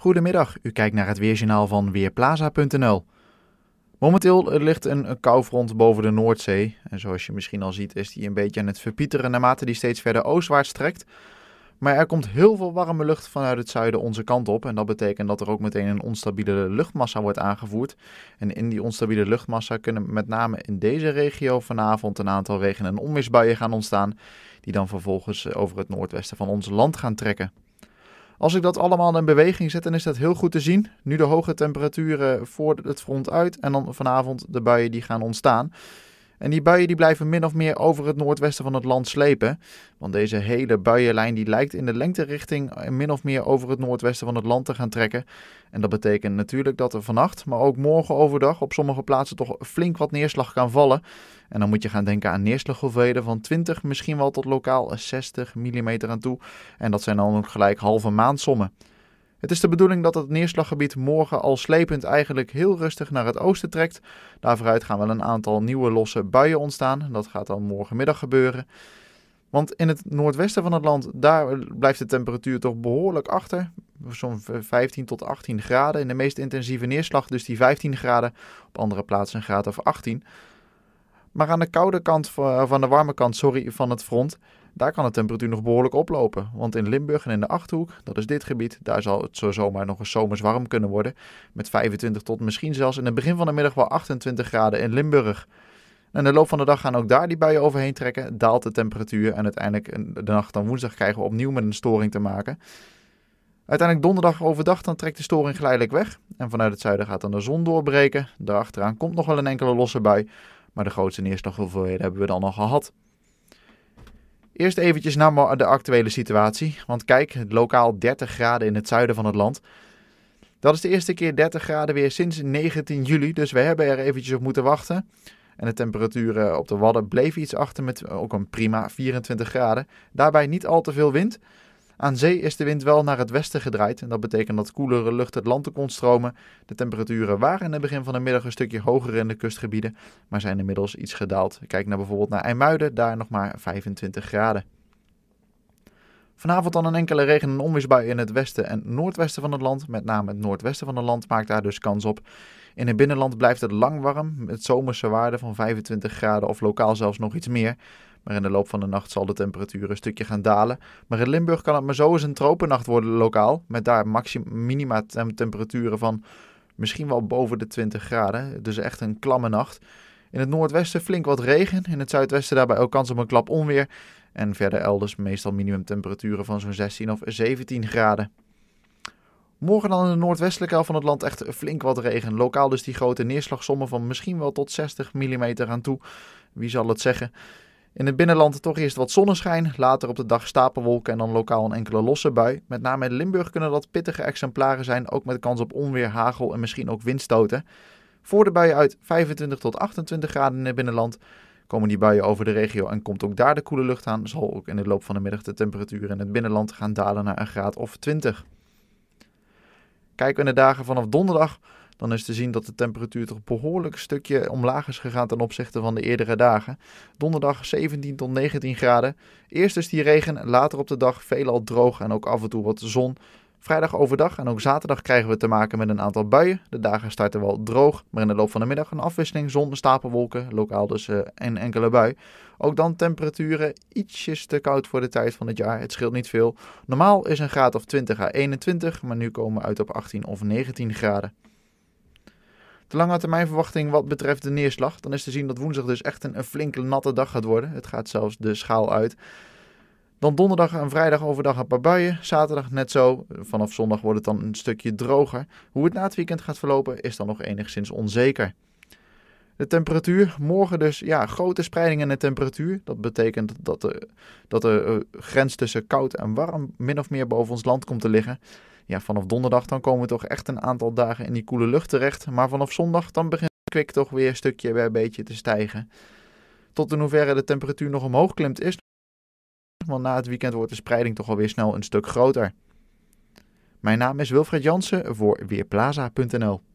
Goedemiddag, u kijkt naar het weerjournaal van Weerplaza.nl. Momenteel ligt een koufront boven de Noordzee. En zoals je misschien al ziet is die een beetje aan het verpieteren naarmate die steeds verder oostwaarts trekt. Maar er komt heel veel warme lucht vanuit het zuiden onze kant op. En dat betekent dat er ook meteen een onstabiele luchtmassa wordt aangevoerd. En in die onstabiele luchtmassa kunnen met name in deze regio vanavond een aantal regen- en onweersbuien gaan ontstaan. Die dan vervolgens over het noordwesten van ons land gaan trekken. Als ik dat allemaal in beweging zet, dan is dat heel goed te zien. Nu de hoge temperaturen voor het front uit en dan vanavond de buien die gaan ontstaan. En die buien die blijven min of meer over het noordwesten van het land slepen. Want deze hele buienlijn die lijkt in de lengterichting min of meer over het noordwesten van het land te gaan trekken. En dat betekent natuurlijk dat er vannacht, maar ook morgen overdag op sommige plaatsen toch flink wat neerslag kan vallen. En dan moet je gaan denken aan neerslaghoeveelheden van 20, misschien wel tot lokaal 60 mm aan toe. En dat zijn dan ook gelijk halve maandsommen. Het is de bedoeling dat het neerslaggebied morgen al slepend eigenlijk heel rustig naar het oosten trekt. Daarvooruit gaan wel een aantal nieuwe losse buien ontstaan. Dat gaat dan morgenmiddag gebeuren. Want in het noordwesten van het land, daar blijft de temperatuur toch behoorlijk achter. Zo'n 15 tot 18 graden. In de meest intensieve neerslag dus die 15 graden. Op andere plaatsen een graad of 18. Maar aan de koude kant eh, van de warme kant sorry, van het front daar kan de temperatuur nog behoorlijk oplopen, want in Limburg en in de Achterhoek, dat is dit gebied, daar zal het zo zomaar nog eens zomers warm kunnen worden. Met 25 tot misschien zelfs in het begin van de middag wel 28 graden in Limburg. En de loop van de dag gaan ook daar die buien overheen trekken, daalt de temperatuur en uiteindelijk de nacht dan woensdag krijgen we opnieuw met een storing te maken. Uiteindelijk donderdag overdag dan trekt de storing geleidelijk weg en vanuit het zuiden gaat dan de zon doorbreken. Daarachteraan komt nog wel een enkele losse bui, maar de grootste hoeveelheden hebben we dan al gehad. Eerst eventjes naar de actuele situatie. Want kijk, het lokaal 30 graden in het zuiden van het land. Dat is de eerste keer 30 graden weer sinds 19 juli. Dus we hebben er eventjes op moeten wachten. En de temperaturen op de Wadden bleven iets achter met ook een prima 24 graden. Daarbij niet al te veel wind. Aan zee is de wind wel naar het westen gedraaid en dat betekent dat koelere lucht het land kon stromen. De temperaturen waren in het begin van de middag een stukje hoger in de kustgebieden, maar zijn inmiddels iets gedaald. Kijk naar bijvoorbeeld naar IJmuiden, daar nog maar 25 graden. Vanavond dan een enkele regen- en onweersbui in het westen en noordwesten van het land. Met name het noordwesten van het land maakt daar dus kans op. In het binnenland blijft het lang warm, met zomerse waarden van 25 graden of lokaal zelfs nog iets meer. Maar in de loop van de nacht zal de temperatuur een stukje gaan dalen. Maar in Limburg kan het maar zo eens een tropennacht worden lokaal. Met daar maxim, minima temperaturen van misschien wel boven de 20 graden. Dus echt een klamme nacht. In het noordwesten flink wat regen. In het zuidwesten daarbij ook kans op een klap onweer. En verder elders meestal minimumtemperaturen van zo'n 16 of 17 graden. Morgen dan in de noordwestelijke helft van het land echt flink wat regen. Lokaal dus die grote neerslagsommen van misschien wel tot 60 mm aan toe. Wie zal het zeggen? In het binnenland toch eerst wat zonneschijn, later op de dag stapelwolken en dan lokaal een enkele losse bui. Met name in Limburg kunnen dat pittige exemplaren zijn, ook met kans op onweer, hagel en misschien ook windstoten. Voor de buien uit 25 tot 28 graden in het binnenland komen die buien over de regio en komt ook daar de koele lucht aan, zal ook in de loop van de middag de temperatuur in het binnenland gaan dalen naar een graad of 20. Kijken we in de dagen vanaf donderdag dan is te zien dat de temperatuur toch behoorlijk een stukje omlaag is gegaan ten opzichte van de eerdere dagen. Donderdag 17 tot 19 graden. Eerst dus die regen, later op de dag veelal droog en ook af en toe wat zon. Vrijdag overdag en ook zaterdag krijgen we te maken met een aantal buien. De dagen starten wel droog, maar in de loop van de middag een afwisseling zon, stapelwolken, lokaal dus een eh, enkele bui. Ook dan temperaturen ietsjes te koud voor de tijd van het jaar. Het scheelt niet veel. Normaal is een graad of 20 à 21, maar nu komen we uit op 18 of 19 graden. De lange termijn verwachting wat betreft de neerslag, dan is te zien dat woensdag dus echt een, een flinke natte dag gaat worden. Het gaat zelfs de schaal uit. Dan donderdag en vrijdag overdag een paar buien. Zaterdag net zo. Vanaf zondag wordt het dan een stukje droger. Hoe het na het weekend gaat verlopen is dan nog enigszins onzeker. De temperatuur, morgen dus ja, grote spreiding in de temperatuur. Dat betekent dat de, dat de eh, grens tussen koud en warm min of meer boven ons land komt te liggen. Ja, vanaf donderdag dan komen we toch echt een aantal dagen in die koele lucht terecht. Maar vanaf zondag dan begint de kwik toch weer stukje bij beetje te stijgen. Tot in hoeverre de temperatuur nog omhoog klimt is. Want na het weekend wordt de spreiding toch alweer snel een stuk groter. Mijn naam is Wilfred Jansen voor Weerplaza.nl